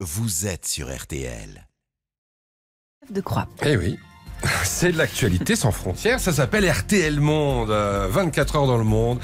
Vous êtes sur RTL. De Croix. Eh oui. C'est de l'actualité sans frontières, ça s'appelle RTL Monde, 24 euh, heures dans le monde.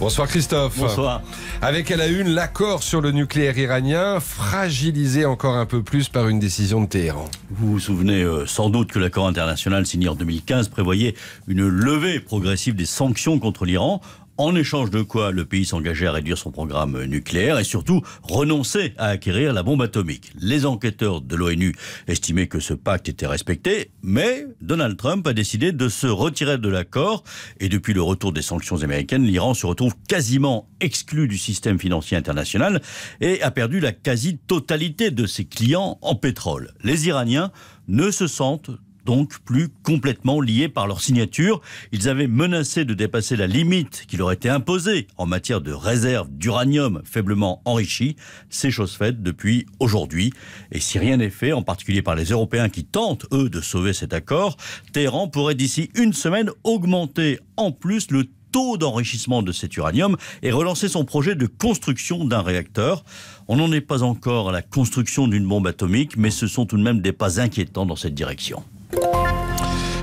Bonsoir Christophe. Bonsoir. Avec à la une l'accord sur le nucléaire iranien, fragilisé encore un peu plus par une décision de Téhéran. Vous vous souvenez euh, sans doute que l'accord international signé en 2015 prévoyait une levée progressive des sanctions contre l'Iran en échange de quoi le pays s'engageait à réduire son programme nucléaire et surtout renoncer à acquérir la bombe atomique. Les enquêteurs de l'ONU estimaient que ce pacte était respecté, mais Donald Trump a décidé de se retirer de l'accord et depuis le retour des sanctions américaines, l'Iran se retrouve quasiment exclu du système financier international et a perdu la quasi-totalité de ses clients en pétrole. Les Iraniens ne se sentent donc plus complètement liés par leur signature. Ils avaient menacé de dépasser la limite qui leur était imposée en matière de réserve d'uranium faiblement enrichi. C'est chose faite depuis aujourd'hui. Et si rien n'est fait, en particulier par les Européens qui tentent, eux, de sauver cet accord, Téhéran pourrait d'ici une semaine augmenter en plus le taux d'enrichissement de cet uranium et relancer son projet de construction d'un réacteur. On n'en est pas encore à la construction d'une bombe atomique, mais ce sont tout de même des pas inquiétants dans cette direction.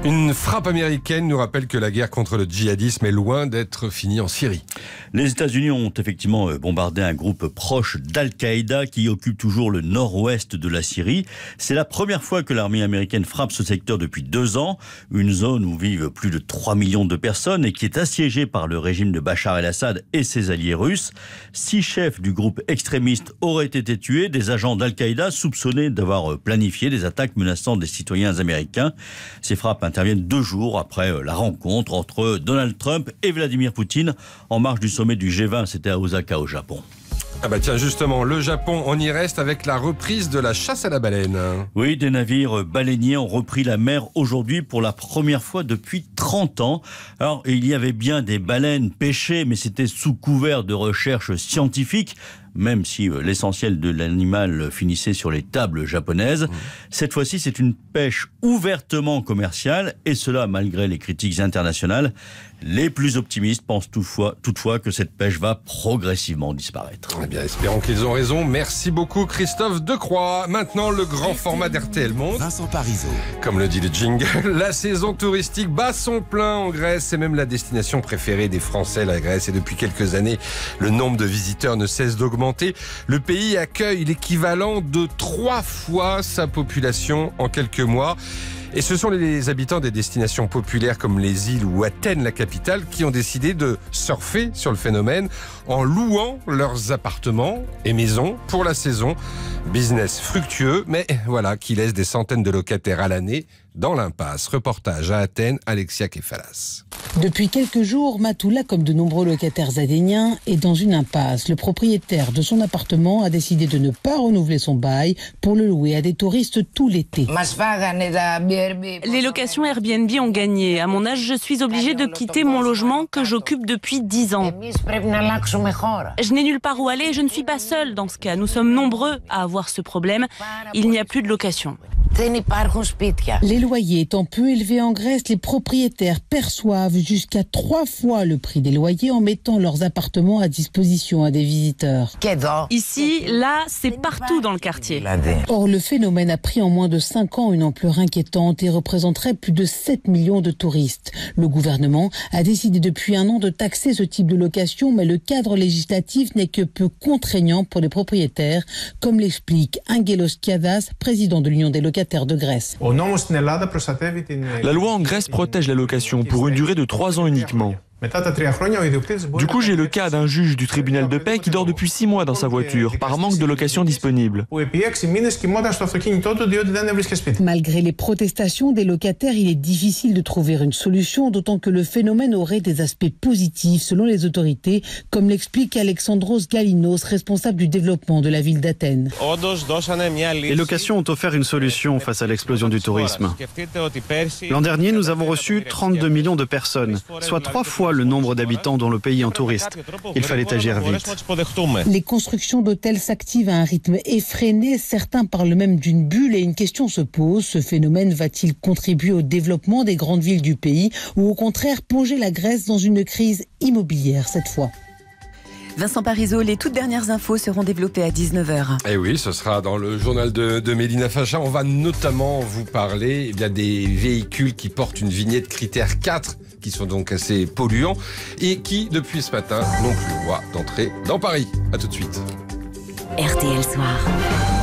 Une frappe américaine nous rappelle que la guerre contre le djihadisme est loin d'être finie en Syrie. Les États-Unis ont effectivement euh, bombardé un groupe proche d'Al-Qaïda qui occupe toujours le nord-ouest de la Syrie. C'est la première fois que l'armée américaine frappe ce secteur depuis deux ans, une zone où vivent plus de 3 millions de personnes et qui est assiégée par le régime de Bachar el-Assad et ses alliés russes. Six chefs du groupe extrémiste auraient été tués, des agents d'Al-Qaïda soupçonnés d'avoir euh, planifié des attaques menaçant des citoyens américains. Ces frappes interviennent deux jours après euh, la rencontre entre Donald Trump et Vladimir Poutine en marge du sommet du G20. C'était à Osaka au Japon. Ah bah tiens justement, le Japon, on y reste avec la reprise de la chasse à la baleine. Oui, des navires baleiniers ont repris la mer aujourd'hui pour la première fois depuis 30 ans. Alors, il y avait bien des baleines pêchées, mais c'était sous couvert de recherches scientifiques même si euh, l'essentiel de l'animal finissait sur les tables japonaises. Mmh. Cette fois-ci, c'est une pêche ouvertement commerciale, et cela malgré les critiques internationales. Les plus optimistes pensent toutefois, toutefois que cette pêche va progressivement disparaître. Eh bien, espérons qu'ils ont raison. Merci beaucoup, Christophe De Croix. Maintenant, le grand format d'RTL Monde. Vincent Parisot. Comme le dit le jingle, la saison touristique bat son plein en Grèce. C'est même la destination préférée des Français, la Grèce. Et depuis quelques années, le nombre de visiteurs ne cesse d'augmenter. Le pays accueille l'équivalent de trois fois sa population en quelques mois. Et ce sont les habitants des destinations populaires comme les îles ou Athènes, la capitale, qui ont décidé de surfer sur le phénomène en louant leurs appartements et maisons pour la saison. Business fructueux, mais voilà, qui laisse des centaines de locataires à l'année dans l'impasse. Reportage à Athènes, Alexia Kefalas. Depuis quelques jours, Matoula, comme de nombreux locataires athéniens, est dans une impasse. Le propriétaire de son appartement a décidé de ne pas renouveler son bail pour le louer à des touristes tout l'été. Les locations Airbnb ont gagné. À mon âge, je suis obligée de quitter mon logement que j'occupe depuis 10 ans. Je n'ai nulle part où aller et je ne suis pas seule dans ce cas. Nous sommes nombreux à avoir ce problème. Il n'y a plus de location. Les loyers étant peu élevés en Grèce, les propriétaires perçoivent jusqu'à trois fois le prix des loyers en mettant leurs appartements à disposition à des visiteurs. Ici, là, c'est partout dans le quartier. Or, le phénomène a pris en moins de cinq ans une ampleur inquiétante et représenterait plus de 7 millions de touristes. Le gouvernement a décidé depuis un an de taxer ce type de location, mais le cadre législatif n'est que peu contraignant pour les propriétaires, comme l'explique Angelos Kiadas, président de l'Union des locataires la loi en Grèce protège la location pour une durée de trois ans uniquement. Du coup, j'ai le cas d'un juge du tribunal de paix qui dort depuis six mois dans sa voiture, par manque de location disponible. Malgré les protestations des locataires, il est difficile de trouver une solution, d'autant que le phénomène aurait des aspects positifs selon les autorités, comme l'explique Alexandros Galinos, responsable du développement de la ville d'Athènes. Les locations ont offert une solution face à l'explosion du tourisme. L'an dernier, nous avons reçu 32 millions de personnes, soit trois fois le nombre d'habitants dont le pays en touriste. Il fallait agir vite. Les constructions d'hôtels s'activent à un rythme effréné. Certains parlent même d'une bulle et une question se pose. Ce phénomène va-t-il contribuer au développement des grandes villes du pays ou au contraire plonger la Grèce dans une crise immobilière cette fois Vincent Parisot, les toutes dernières infos seront développées à 19h. Eh et oui, ce sera dans le journal de, de Mélina Facha. On va notamment vous parler eh des véhicules qui portent une vignette critère 4, qui sont donc assez polluants, et qui, depuis ce matin, n'ont plus le droit d'entrer dans Paris. A tout de suite. RTL Soir.